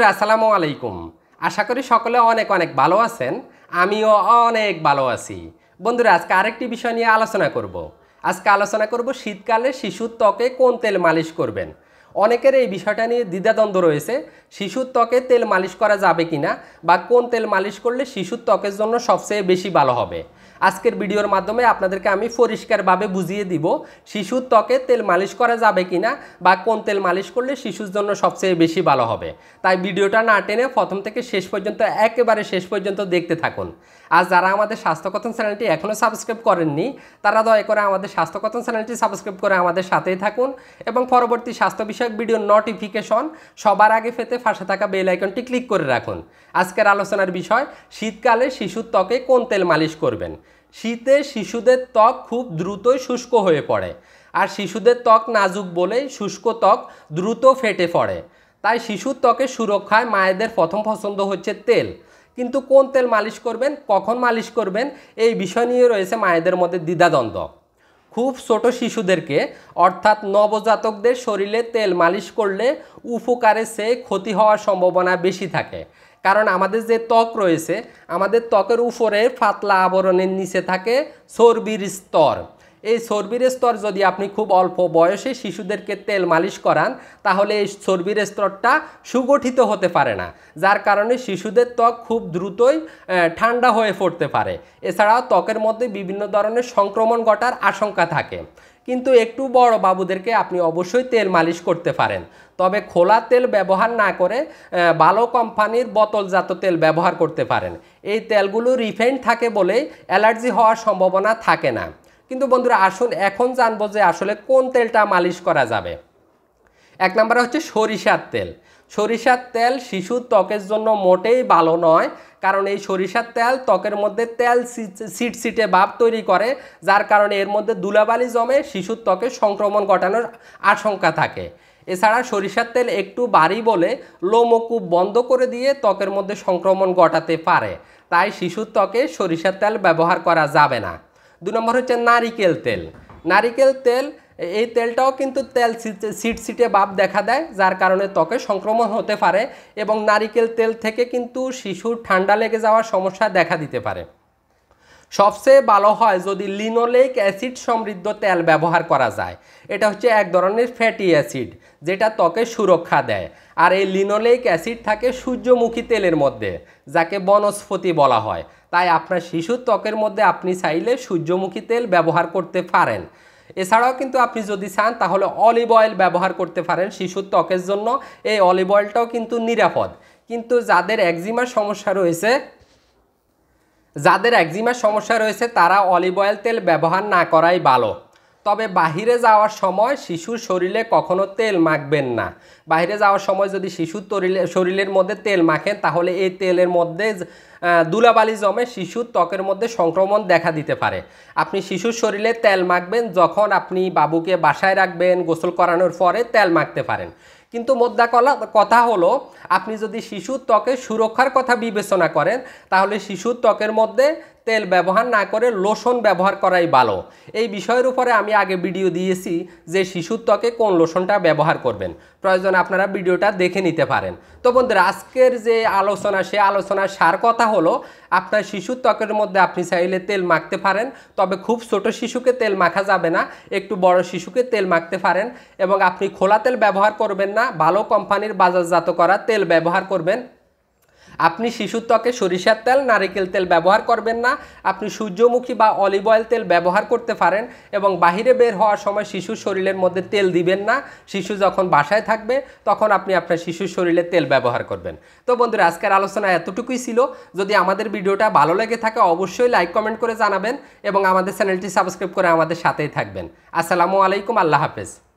আসসালামু আলাইকুম আশা করি সকলে অনেক অনেক ভালো আছেন আমিও অনেক ভালো আছি বন্ধুরা আজকে আরেকটি বিষয় নিয়ে আলোচনা করব। আজকে আলোচনা করব শীতকালে শিশুর ত্বকে কোন তেল মালিশ করবেন অনেকের এই বিষয়টা নিয়ে দ্বিধাদ্বন্দ্ব রয়েছে শিশুর ত্বকে তেল মালিশ করা যাবে কিনা বা কোন তেল মালিশ করলে শিশুর ত্বকের জন্য সবচেয়ে বেশি ভালো হবে আজকের ভিডিওর মাধ্যমে আপনাদেরকে আমি পরিষ্কারভাবে বুঝিয়ে দিব শিশুর ত্বকে তেল মালিশ করা যাবে কি না বা কোন তেল মালিশ করলে শিশুর জন্য সবচেয়ে বেশি ভালো হবে তাই ভিডিওটা না টেনে প্রথম থেকে শেষ পর্যন্ত একেবারে শেষ পর্যন্ত দেখতে থাকুন আর যারা আমাদের স্বাস্থ্যকথন চ্যানেলটি এখনও সাবস্ক্রাইব করেননি তারা দয়া করে আমাদের স্বাস্থ্যকথন চ্যানেলটি সাবস্ক্রাইব করে আমাদের সাথেই থাকুন এবং পরবর্তী স্বাস্থ্য বিষয়ক ভিডিওর নোটিফিকেশন সবার আগে ফেতে ফাঁসে থাকা বেল আইকনটি ক্লিক করে রাখুন আজকের আলোচনার বিষয় শীতকালে শিশুর ত্বকে কোন তেল মালিশ করবেন শীতে শিশুদের ত্বক খুব দ্রুতই শুষ্ক হয়ে পড়ে আর শিশুদের ত্বক নাজুক বলেই শুষ্ক ত্বক দ্রুত ফেটে পড়ে তাই শিশুর ত্বকের সুরক্ষায় মায়েদের প্রথম পছন্দ হচ্ছে তেল কিন্তু কোন তেল মালিশ করবেন কখন মালিশ করবেন এই বিষয় নিয়ে রয়েছে মায়েদের মধ্যে দ্বিধাদ্বন্দ্ব খুব ছোট শিশুদেরকে অর্থাৎ নবজাতকদের শরীরে তেল মালিশ করলে উপকারে সে ক্ষতি হওয়ার সম্ভাবনা বেশি থাকে কারণ আমাদের যে ত্বক রয়েছে আমাদের ত্বকের উপরে ফাতলা আবরণের নিচে থাকে চর্বির স্তর এই চর্বির স্তর যদি আপনি খুব অল্প বয়সে শিশুদেরকে তেল মালিশ করান তাহলে এই চর্বির স্তরটা সুগঠিত হতে পারে না যার কারণে শিশুদের ত্বক খুব দ্রুতই ঠান্ডা হয়ে পড়তে পারে এছাড়াও ত্বকের মধ্যে বিভিন্ন ধরনের সংক্রমণ ঘটার আশঙ্কা থাকে কিন্তু একটু বড় বাবুদেরকে আপনি অবশ্যই তেল মালিশ করতে পারেন তবে খোলা তেল ব্যবহার না করে ভালো কোম্পানির বোতলজাত তেল ব্যবহার করতে পারেন এই তেলগুলো রিফাইন্ড থাকে বলে অ্যালার্জি হওয়ার সম্ভাবনা থাকে না কিন্তু বন্ধুরা আসুন এখন জানবো যে আসলে কোন তেলটা মালিশ করা যাবে এক নম্বরে হচ্ছে সরিষার তেল সরিষার তেল শিশুর ত্বকের জন্য মোটেই ভালো নয় কারণ এই সরিষার তেল ত্বকের মধ্যে তেল সিটসিটে ভাব তৈরি করে যার কারণে এর মধ্যে দুলাবালি জমে শিশুর ত্বকে সংক্রমণ ঘটানোর আশঙ্কা থাকে এছাড়া সরিষার তেল একটু বাড়ি বলে লোমকূপ বন্ধ করে দিয়ে ত্বকের মধ্যে সংক্রমণ ঘটাতে পারে তাই শিশুর ত্বকে সরিষার তেল ব্যবহার করা যাবে না দু নম্বর হচ্ছে নারিকেল তেল নারিকেল তেল এই তেলটাও কিন্তু তেল সিট সিটে বাপ দেখা দেয় যার কারণে ত্বকে সংক্রমণ হতে পারে এবং নারিকেল তেল থেকে কিন্তু শিশুর ঠান্ডা লেগে যাওয়ার সমস্যা দেখা দিতে পারে সবচেয়ে ভালো হয় যদি লিনোলেক অ্যাসিড সমৃদ্ধ তেল ব্যবহার করা যায় এটা হচ্ছে এক ধরনের ফ্যাটি অ্যাসিড যেটা ত্বকে সুরক্ষা দেয় আর এই লিনোলেক অ্যাসিড থাকে সূর্যমুখী তেলের মধ্যে যাকে বনস্পতি বলা হয় তাই আপনার শিশুর ত্বকের মধ্যে আপনি চাইলে সূর্যমুখী তেল ব্যবহার করতে পারেন এছাড়াও কিন্তু আপনি যদি চান তাহলে অলিভ অয়েল ব্যবহার করতে পারেন শিশুর ত্বকের জন্য এই অলিভ অয়েলটাও কিন্তু নিরাপদ কিন্তু যাদের একজিমার সমস্যা রয়েছে যাদের একজিমার সমস্যা রয়েছে তারা অলিভ অয়েল তেল ব্যবহার না করাই ভালো তবে বাহিরে যাওয়ার সময় শিশুর শরীরে কখনো তেল মাখবেন না বাহিরে যাওয়ার সময় যদি শিশুর শরীরের মধ্যে তেল মাখেন তাহলে এই তেলের মধ্যে দুলাবালি জমে শিশুর ত্বকের মধ্যে সংক্রমণ দেখা দিতে পারে আপনি শিশুর শরীরে তেল মাখবেন যখন আপনি বাবুকে বাসায় রাখবেন গোসল করানোর পরে তেল মাখতে পারেন কিন্তু মোদ্দা কথা হলো আপনি যদি শিশুর ত্বকের সুরক্ষার কথা বিবেচনা করেন তাহলে শিশুর ত্বকের মধ্যে তেল ব্যবহার না করে লোশন ব্যবহার করাই ভালো এই বিষয়ের উপরে আমি আগে ভিডিও দিয়েছি যে শিশুর ত্বকে কোন লোশনটা ব্যবহার করবেন প্রয়োজন আপনারা ভিডিওটা দেখে নিতে পারেন তো বন্ধুরা আজকের যে আলোচনা সে আলোচনার সার কথা হলো আপনার শিশুর ত্বকের মধ্যে আপনি চাইলে তেল মাখতে পারেন তবে খুব ছোট শিশুকে তেল মাখা যাবে না একটু বড় শিশুকে তেল মাখতে পারেন এবং আপনি খোলা তেল ব্যবহার করবেন না ভালো কোম্পানির বাজারজাত করা তেল ব্যবহার করবেন আপনি শিশুর ত্বকে সরিষার তেল নারিকেল তেল ব্যবহার করবেন না আপনি সূর্যমুখী বা অলিভ অয়েল তেল ব্যবহার করতে পারেন এবং বাহিরে বের হওয়ার সময় শিশুর শরীরের মধ্যে তেল দিবেন না শিশু যখন বাসায় থাকবে তখন আপনি আপনার শিশুর শরীরে তেল ব্যবহার করবেন তো বন্ধুরা আজকের আলোচনা এতটুকুই ছিল যদি আমাদের ভিডিওটা ভালো লেগে থাকে অবশ্যই লাইক কমেন্ট করে জানাবেন এবং আমাদের চ্যানেলটি সাবস্ক্রাইব করে আমাদের সাথেই থাকবেন আসসালামু আলাইকুম আল্লাহ হাফেজ